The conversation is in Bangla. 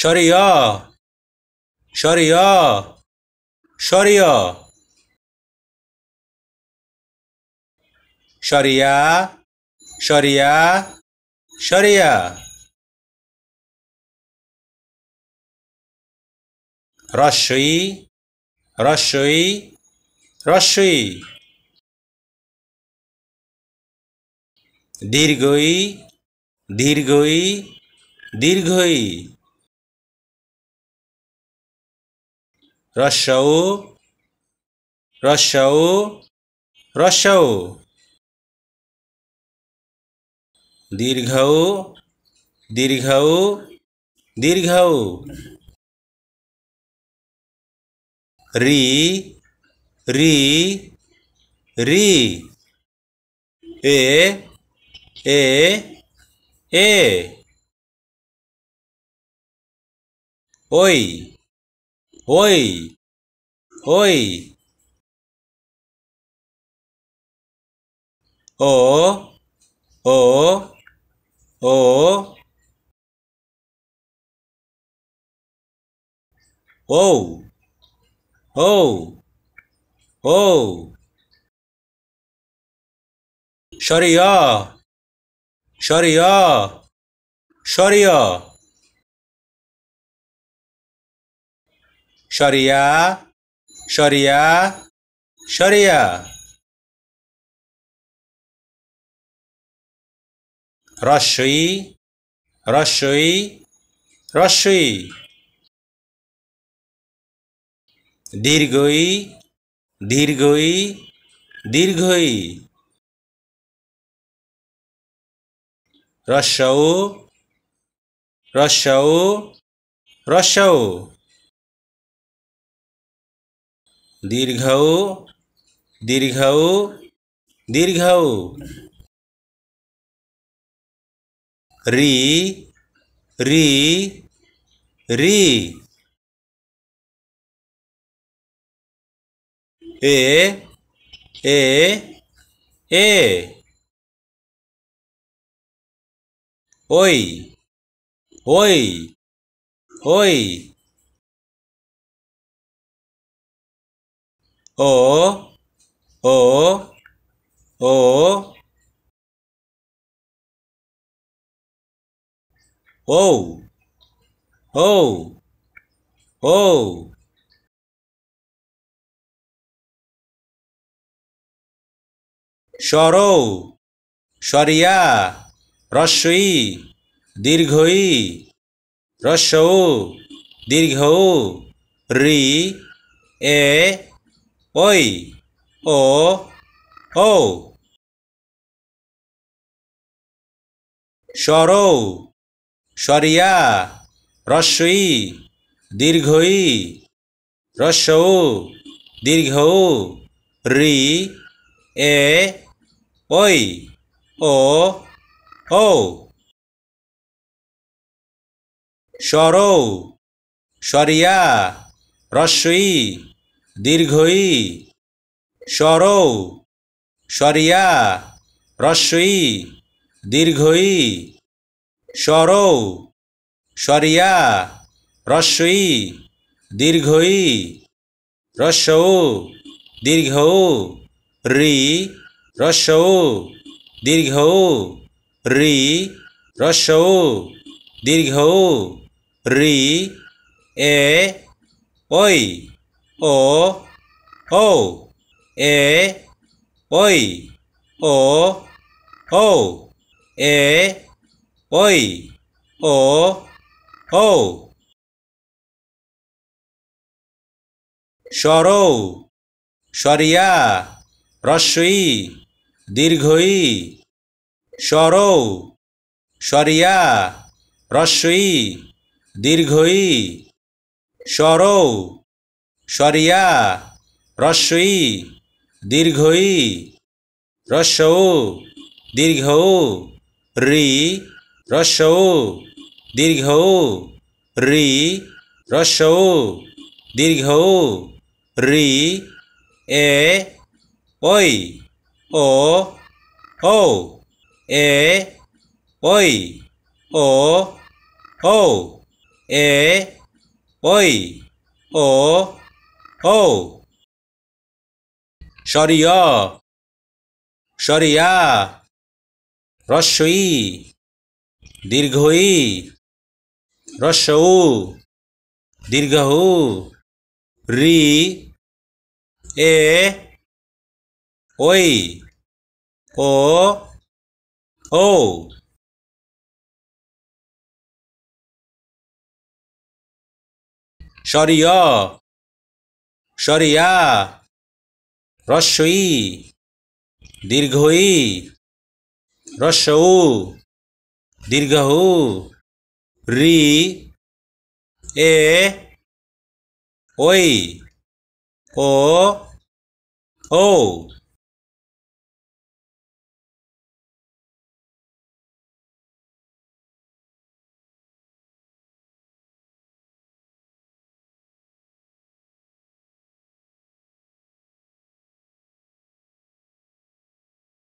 شريا شريا شريا شريا شريا شريا رشي رشي رشي দীর্ঘই দীর্ঘই দীর্ঘই রসও রসও রসও দীর্ঘৌ দীর্ঘৌ দীর্ঘৌ রি রি রি এ এ এ ওই おいおいおおおおおおシャリアシャリアシャリア সরিয়া সরিয়া সরিয়া রস্যই রস্যই রস্যই দীর্ঘই দীর্ঘই দীর্ঘই রস্যৌ রস্যৌ রস্যৌ দীর্ঘৌ দীর্ঘৌ দীর্ঘৌ রি রি রি এ এ এ ওই ওই ওই ও ও ও ও ও ও সরৌ সরিয়া রস্বই দীর্ঘই রস্যৌ দীর্ঘ রি এ ওই ও ও সরৌ সরিয়া রস্বই দীর্ঘই রস্যৌ দীর্ঘ রি এ ওই ও ও সরৌ সরিয়া রস্বই দীর্ঘই সর সরিয়া রস্বই দীর্ঘই সর সরিয়া রস্বই দীর্ঘই রস্যৌ দীর্ঘ রি রস্যৌ দীর্ঘ রি রস্যৌ দীর্ঘ রি এ ওই ও ও এ ওই ও ও এ ওই ও ও সরৌ সরিয়া রস্বই দীর্ঘই সরৌ সরিয়া রস্বই দীর্ঘই সরৌ সরিয়া রস্যই দীর্ঘই রস্যও দীর্ঘ রি রস্যও দীর্ঘ রি রস্যও দীর্ঘ রি এ ওই ও ও এ ওই ও ও এ ওই ও O شاریا شاریا রস্যই দীর্ঘই রস্যউ দীর্ঘহু রি এ ওই ও ও সরিয় সরিয়া রস্যই দীর্ঘই রস্যউ দীর্ঘহু রি এ ওই ও ও